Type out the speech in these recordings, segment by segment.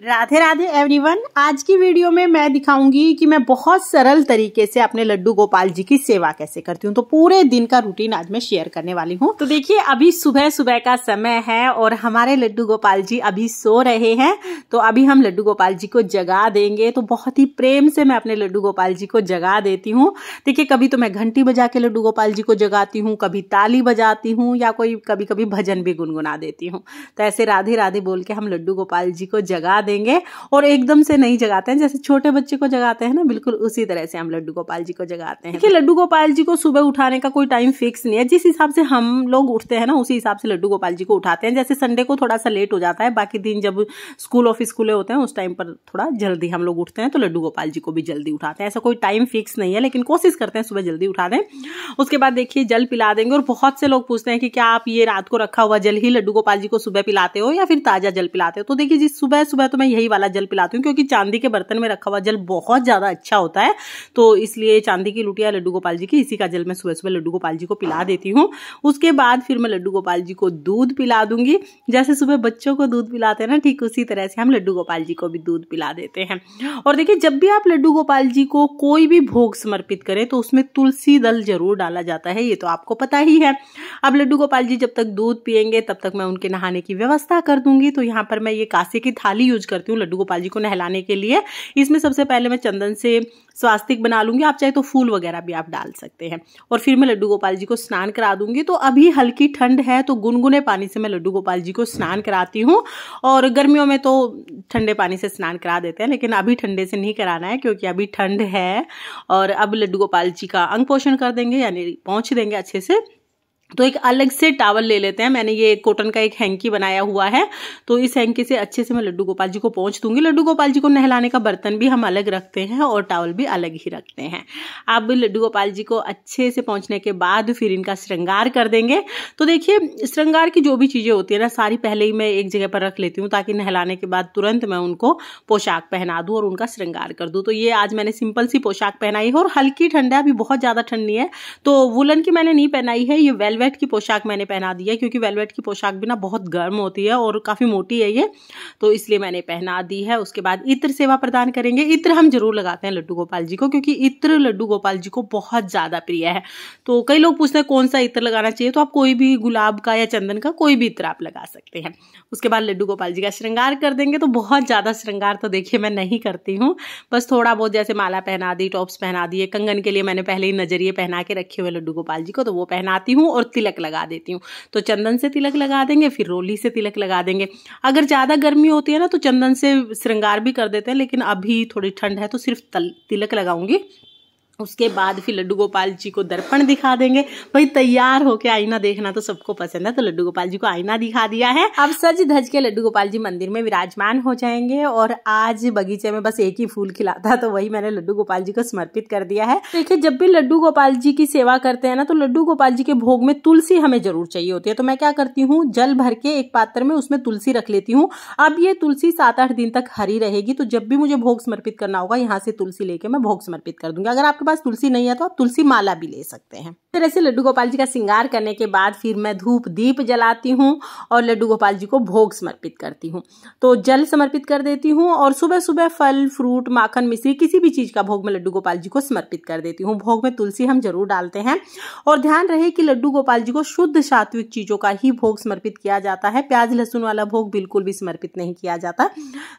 Radhe Radhe everyone आज की video में मैं दिखाऊंगी कि मैं बहुत सरल तरीके से अपने लड्डू गोपाल जी की सेवा कैसे करती हूँ तो पूरे दिन का रूटीन आज मैं शेयर करने वाली हूँ तो देखिए अभी सुबह सुबह का समय है और हमारे लड्डू गोपाल जी अभी सो रहे हैं तो अभी हम लड्डू गोपाल जी को जगा देंगे तो बहुत ही प्रेम से मैं अपने लड्डू गोपाल जी को जगा देती हूँ देखिये कभी तो मैं घंटी बजा के लड्डू गोपाल जी को जगाती हूँ कभी ताली बजाती हूँ या कोई कभी कभी भजन भी गुनगुना देती हूँ तो ऐसे राधे राधे बोल के हम लड्डू गोपाल जी को जगा जगा देंगे और एकदम से नहीं जगाते हैं जैसे छोटे बच्चे को जगाते हैं ना बिल्कुल उसी तरह से हम लड्डू गोपाल जी को जगाते हैं देखिए लड्डू गोपाल जी को सुबह उठाने का कोई टाइम फिक्स नहीं है जिस हिसाब से हम लोग उठते हैं ना उसी हिसाब से लड्डू गोपाल जी को उठाते हैं जैसे संडे को थोड़ा सा लेट हो जाता है बाकी दिन जब स्कूल ऑफिस खुले होते हैं उस टाइम पर थोड़ा जल्दी हम लोग उठते हैं तो लड्डू गोपाल जी को भी जल्दी उठाते हैं ऐसा कोई टाइम फिक्स नहीं है लेकिन कोशिश करते हैं सुबह जल्दी उठा दें उसके बाद देखिए जल पिला देंगे और बहुत से लोग पूछते हैं कि क्या आप ये रात को रखा हुआ जल ही लड्डू गोपाल जी को सुबह पिलाते हो या फिर ताज़ा जल पिलाते हो तो देखिए जी सुबह सुबह तो मैं यही वाला जल पिलाती हूँ क्योंकि चांदी के बर्तन में रखा हुआ जल बहुत ज़्यादा अच्छा होता है तो इसलिए चांदी की लुटिया लड्डू गोपाल जी की इसी का जल मैं सुबह सुबह लड्डू गोपाल जी को पिला देती हूँ उसके बाद फिर मैं लड्डू गोपाल जी को दूध पिला दूंगी जैसे सुबह बच्चों को दूध पिलाते हैं ना ठीक उसी तरह से हम लड्डू गोपाल जी को भी दूध पिला देते हैं और देखिए जब भी आप लड्डू गोपाल जी को कोई भी भोग समर्पित करें तो उसमें तुलसी दल जरूर डाला जाता है ये तो आपको पता ही है अब लड्डू गोपाल जी जब तक दूध पियेंगे तब तक मैं उनके नहाने की व्यवस्था कर दूंगी तो यहाँ पर मैं ये कांसे की थाली यूज यूज करती हूँ लड्डू गोपाल जी को नहलाने के लिए इसमें सबसे पहले मैं चंदन से स्वास्तिक बना लूंगी आप चाहे तो फूल वगैरह भी आप डाल सकते हैं और फिर मैं लड्डू गोपाल जी को स्नान करा दूंगी तो अभी हल्की ठंड है तो गुनगुने पानी से मैं लड्डू गोपाल जी को स्नान कराती हूँ और गर्मियों में तो ठंडे पानी से स्नान करा देते हैं लेकिन अभी ठंडे से नहीं कराना है क्योंकि अभी ठंड है और अब लड्डू गोपाल जी का अंग पोषण कर देंगे यानी पहुँच देंगे अच्छे से तो एक अलग से टावल ले लेते हैं मैंने ये कॉटन का एक हैंकी बनाया हुआ है तो इस हैंकी से अच्छे से मैं लड्डू गोपाल जी को पहुंच दूंगी लड्डू गोपाल जी को नहलाने का बर्तन भी हम अलग रखते हैं और टावल भी अलग ही रखते हैं अब लड्डू गोपाल जी को अच्छे से पहुंचने के बाद फिर इनका श्रृंगार कर देंगे तो देखिए श्रृंगार की जो भी चीज़ें होती है ना सारी पहले ही मैं एक जगह पर रख लेती हूँ ताकि नहलाने के बाद तुरंत मैं उनको पोशाक पहना दूँ और उनका श्रृंगार कर दूँ तो ये आज मैंने सिंपल सी पोशाक पहनाई है और हल्की ठंड है अभी बहुत ज़्यादा ठंड नहीं है तो वुलन की मैंने नहीं पहनाई है ये वेलवेट वेलवेट की पोशाक मैंने पहना दी है क्योंकि वेलवेट की पोशाक भी ना बहुत गर्म होती है और काफ़ी मोटी है ये तो इसलिए मैंने पहना दी है उसके बाद इत्र सेवा प्रदान करेंगे इत्र हम जरूर लगाते हैं लड्डू गोपाल जी को क्योंकि इत्र लड्डू गोपाल जी को बहुत ज़्यादा प्रिय है तो कई लोग पूछते हैं कौन सा इत्र लगाना चाहिए तो आप कोई भी गुलाब का या चंदन का कोई भी इत्र आप लगा सकते हैं उसके बाद लड्डू गोपाल जी का श्रृंगार कर देंगे तो बहुत ज़्यादा श्रृंगार तो देखिए मैं नहीं करती हूँ बस थोड़ा बहुत जैसे माला पहना दी टॉप्स पहना दिए कंगन के लिए मैंने पहले ही नजरिए पहना के रखे हुए लड्डू गोपाल जी को तो वो पहनाती हूँ और और तिलक लगा देती हूँ तो चंदन से तिलक लगा देंगे फिर रोली से तिलक लगा देंगे अगर ज़्यादा गर्मी होती है ना तो चंदन से श्रृंगार भी कर देते हैं लेकिन अभी थोड़ी ठंड है तो सिर्फ तिलक लगाऊंगी उसके बाद फिर लड्डू गोपाल जी को दर्पण दिखा देंगे भाई तैयार होके आईना देखना तो सबको पसंद है तो लड्डू गोपाल जी को आईना दिखा दिया है अब सज धज के लड्डू गोपाल जी मंदिर में विराजमान हो जाएंगे और आज बगीचे में बस एक ही फूल खिला था तो वही मैंने लड्डू गोपाल जी को समर्पित कर दिया है देखिये जब भी लड्डू गोपाल जी की सेवा करते हैं ना तो लड्डू गोपाल जी के भोग में तुलसी हमें जरूर चाहिए होती है तो मैं क्या करती हूँ जल भर के एक पात्र में उसमें तुलसी रख लेती हूँ अब ये तुलसी सात आठ दिन तक हरी रहेगी तो जब भी मुझे भोग समर्पित करना होगा यहाँ से तुलसी लेके मैं भोग समर्पित कर दूंगी अगर आप आपके पास तुलसी नहीं है तो आप तुलसी माला भी ले सकते हैं इस तरह से लड्डू गोपाल जी का श्रृंगार करने के बाद फिर मैं धूप दीप जलाती हूँ और लड्डू गोपाल जी को भोग समर्पित करती हूँ तो जल समर्पित कर देती हूँ और सुबह सुबह फल फ्रूट माखन मिश्री किसी भी चीज़ का भोग में लड्डू गोपाल जी को समर्पित कर देती हूँ भोग में तुलसी हम जरूर डालते हैं और ध्यान रहे कि लड्डू गोपाल जी को शुद्ध सात्विक चीज़ों का ही भोग समर्पित किया जाता है प्याज लहसुन वाला भोग बिल्कुल भी समर्पित नहीं किया जाता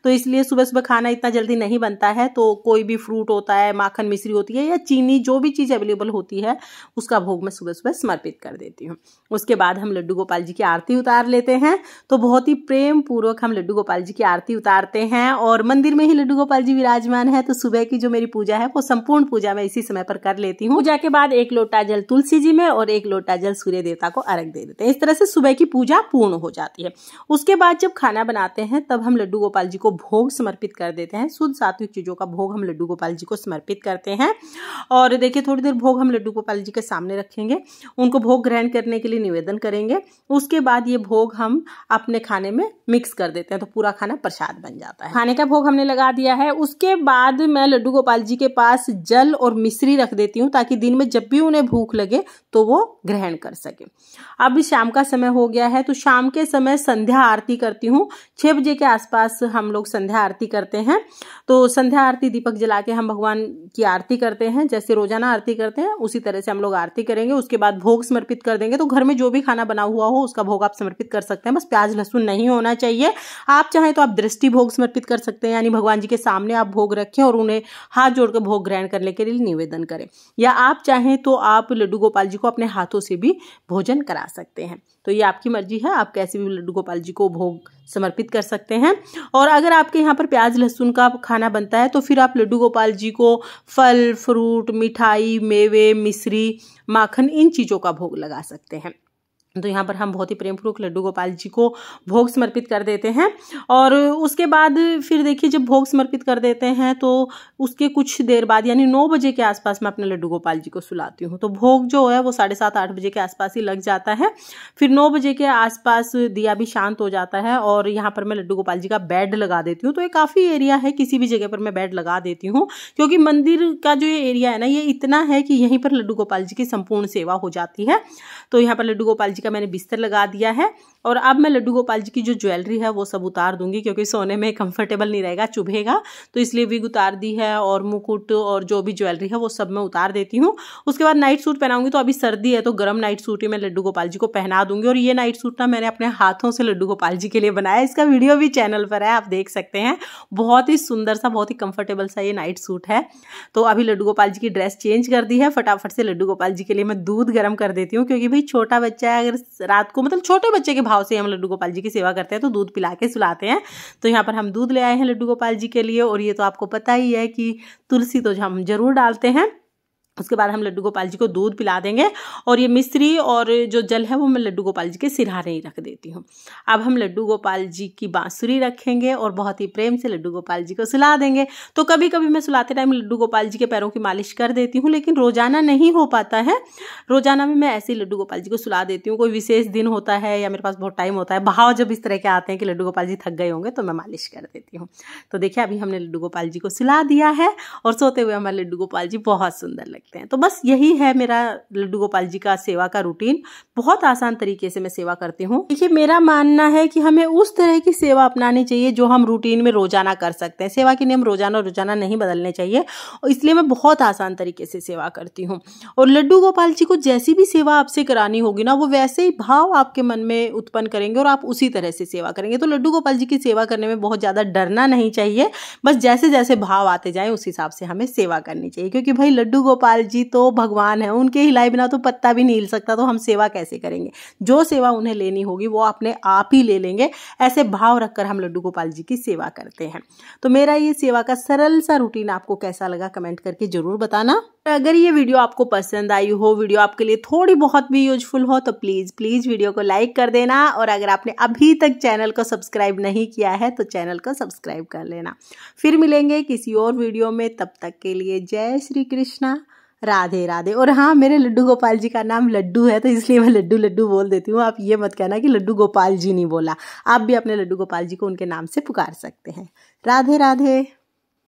तो इसलिए सुबह सुबह खाना इतना जल्दी नहीं बनता है तो कोई भी फ्रूट होता है माखन मिश्री होती है या चीनी जो भी चीज़ अवेलेबल होती है उसका भोग मैं सुबह सुबह समर्पित कर देती हूँ उसके बाद हम लड्डू गोपाल जी की आरती उतार लेते हैं तो बहुत ही प्रेम पूर्वक हम लड्डू गोपाल जी की आरती उतारते हैं और मंदिर में ही लड्डू गोपाल जी विराजमान है तो सुबह की जो मेरी पूजा है वो संपूर्ण पूजा मैं इसी समय पर कर लेती हूँ पूजा के बाद एक लोटा जल तुलसी जी में और एक लोटा जल सूर्य देवता को अर्घ दे देते हैं इस तरह से सुबह की पूजा पूर्ण हो जाती है उसके बाद जब खाना बनाते हैं तब हम लड्डू गोपाल जी को भोग समर्पित कर देते हैं शुद्ध सात्विक चीज़ों का भोग हम लड्डू गोपाल जी को समर्पित करते हैं और देखिए थोड़ी देर भोग हम लड्डू गोपाल जी के सामने रखेंगे उनको भोग ग्रहण करने के लिए निवेदन करेंगे उसके बाद ये भोग हम अपने खाने में मिक्स कर देते हैं तो पूरा खाना प्रसाद बन जाता है खाने का भोग हमने लगा दिया है उसके बाद मैं लड्डू गोपाल जी के पास जल और मिश्री रख देती हूँ ताकि दिन में जब भी उन्हें भूख लगे तो वो ग्रहण कर सके अब शाम का समय हो गया है तो शाम के समय संध्या आरती करती हूँ छः बजे के आसपास हम लोग संध्या आरती करते हैं तो संध्या आरती दीपक जला के हम भगवान की आरती करते हैं हैं जैसे रोजाना आरती करते हैं उसी तरह से हम लोग आरती करेंगे उसके बाद भोग समर्पित कर देंगे तो घर में जो भी खाना बना हुआ हो उसका भोग आप समर्पित कर सकते हैं बस प्याज लहसुन नहीं होना चाहिए आप चाहें तो आप दृष्टि भोग समर्पित कर सकते हैं यानी भगवान जी के सामने आप भोग रखें और उन्हें हाथ जोड़कर भोग ग्रहण करने के लिए निवेदन करें या आप चाहें तो आप लड्डू गोपाल जी को अपने हाथों से भी भोजन करा सकते हैं तो ये आपकी मर्जी है आप कैसे भी लड्डू गोपाल जी को भोग समर्पित कर सकते हैं और अगर आपके यहाँ पर प्याज लहसुन का खाना बनता है तो फिर आप लड्डू गोपाल जी को फल फ्रूट फ्रूट मिठाई मेवे मिश्री माखन इन चीज़ों का भोग लगा सकते हैं तो यहाँ पर हम बहुत ही पूर्वक लड्डू गोपाल जी को भोग समर्पित कर देते हैं और उसके बाद फिर देखिए जब भोग समर्पित कर देते हैं तो उसके कुछ देर बाद यानी नौ बजे के आसपास मैं अपने लड्डू गोपाल जी को सुलाती हूँ तो भोग जो है वो साढ़े सात आठ बजे के आसपास ही लग जाता है फिर नौ बजे के आसपास दिया भी शांत हो जाता है और यहाँ पर मैं लड्डू गोपाल जी का बेड लगा देती हूँ तो ये काफ़ी एरिया है किसी भी जगह पर मैं बेड लगा देती हूँ क्योंकि मंदिर का जो ये एरिया है ना ये इतना है कि यहीं पर लड्डू गोपाल जी की संपूर्ण सेवा हो जाती है तो यहाँ पर लड्डू गोपाल जी जी का मैंने बिस्तर लगा दिया है और अब मैं लड्डू गोपाल जी की जो ज्वेलरी है वो सब उतार दूंगी क्योंकि सोने में कंफर्टेबल नहीं रहेगा चुभेगा तो इसलिए विग उतार दी है और मुकुट और जो भी ज्वेलरी है वो सब मैं उतार देती हूँ उसके बाद नाइट सूट पहनाऊंगी तो अभी सर्दी है तो गर्म नाइट सूट ही मैं लड्डू गोपाल जी को पहना दूंगी और ये नाइट सूट ना मैंने अपने हाथों से लड्डू गोपाल जी के लिए बनाया इसका वीडियो भी चैनल पर है आप देख सकते हैं बहुत ही सुंदर सा बहुत ही कंफर्टेबल सा ये नाइट सूट है तो अभी लड्डू गोपाल जी की ड्रेस चेंज कर दी है फटाफट से लड्डू गोपाल जी के लिए मैं दूध गर्म कर देती हूँ क्योंकि भाई छोटा बच्चा है अगर अगर रात को मतलब छोटे बच्चे के भाव से हम लड्डू गोपाल जी की सेवा करते हैं तो दूध पिला के सुलाते हैं तो यहाँ पर हम दूध ले आए हैं लड्डू गोपाल जी के लिए और ये तो आपको पता ही है कि तुलसी तो हम जरूर डालते हैं उसके बाद हम लड्डू गोपाल जी को दूध पिला देंगे और ये मिश्री और जो जल है वो मैं लड्डू गोपाल जी के सिरहाने ही रख देती हूँ अब हम लड्डू गोपाल जी की बाँसुरी रखेंगे और बहुत ही प्रेम से लड्डू गोपाल जी को सुला देंगे तो कभी कभी मैं सुलाते टाइम लड्डू गोपाल जी के पैरों की मालिश कर देती हूँ लेकिन रोज़ाना नहीं हो पाता है रोज़ाना में मैं ऐसे ही लड्डू गोपाल जी को सुला देती हूँ कोई विशेष दिन होता है या मेरे पास बहुत टाइम होता है भाव जब इस तरह के आते हैं कि लड्डू गोपाल जी थक गए होंगे तो मैं मालिश कर देती हूँ तो देखिए अभी हमने लड्डू गोपाल जी को सुला दिया है और सोते हुए हमारे लड्डू गोपाल जी बहुत सुंदर लगे सकते हैं तो बस यही है मेरा लड्डू गोपाल जी का सेवा का रूटीन बहुत आसान तरीके से मैं सेवा करती हूँ देखिए मेरा मानना है कि हमें उस तरह की सेवा अपनानी चाहिए जो हम रूटीन में रोजाना कर सकते हैं सेवा के नियम रोजाना रोजाना नहीं बदलने चाहिए और इसलिए मैं बहुत आसान तरीके से सेवा करती हूँ और लड्डू गोपाल जी को जैसी भी सेवा आपसे करानी होगी ना वो वैसे ही भाव आपके मन में उत्पन्न करेंगे और आप उसी तरह से सेवा करेंगे तो लड्डू गोपाल जी की सेवा करने में बहुत ज़्यादा डरना नहीं चाहिए बस जैसे जैसे भाव आते जाए उस हिसाब से हमें सेवा करनी चाहिए क्योंकि भाई लड्डू गोपाल गोपाल जी तो भगवान है उनके हिलाए बिना तो पत्ता भी नहीं हिल सकता तो हम सेवा कैसे करेंगे जो सेवा उन्हें लेनी होगी वो अपने आप ही ले लेंगे ऐसे भाव रखकर हम लड्डू गोपाल जी की सेवा करते हैं तो मेरा ये सेवा का सरल सा रूटीन आपको कैसा लगा कमेंट करके जरूर बताना अगर ये वीडियो आपको पसंद आई हो वीडियो आपके लिए थोड़ी बहुत भी यूजफुल हो तो प्लीज़ प्लीज़ वीडियो को लाइक कर देना और अगर आपने अभी तक चैनल को सब्सक्राइब नहीं किया है तो चैनल को सब्सक्राइब कर लेना फिर मिलेंगे किसी और वीडियो में तब तक के लिए जय श्री कृष्णा राधे राधे और हाँ मेरे लड्डू गोपाल जी का नाम लड्डू है तो इसलिए मैं लड्डू लड्डू बोल देती हूँ आप ये मत कहना कि लड्डू गोपाल जी नहीं बोला आप भी अपने लड्डू गोपाल जी को उनके नाम से पुकार सकते हैं राधे राधे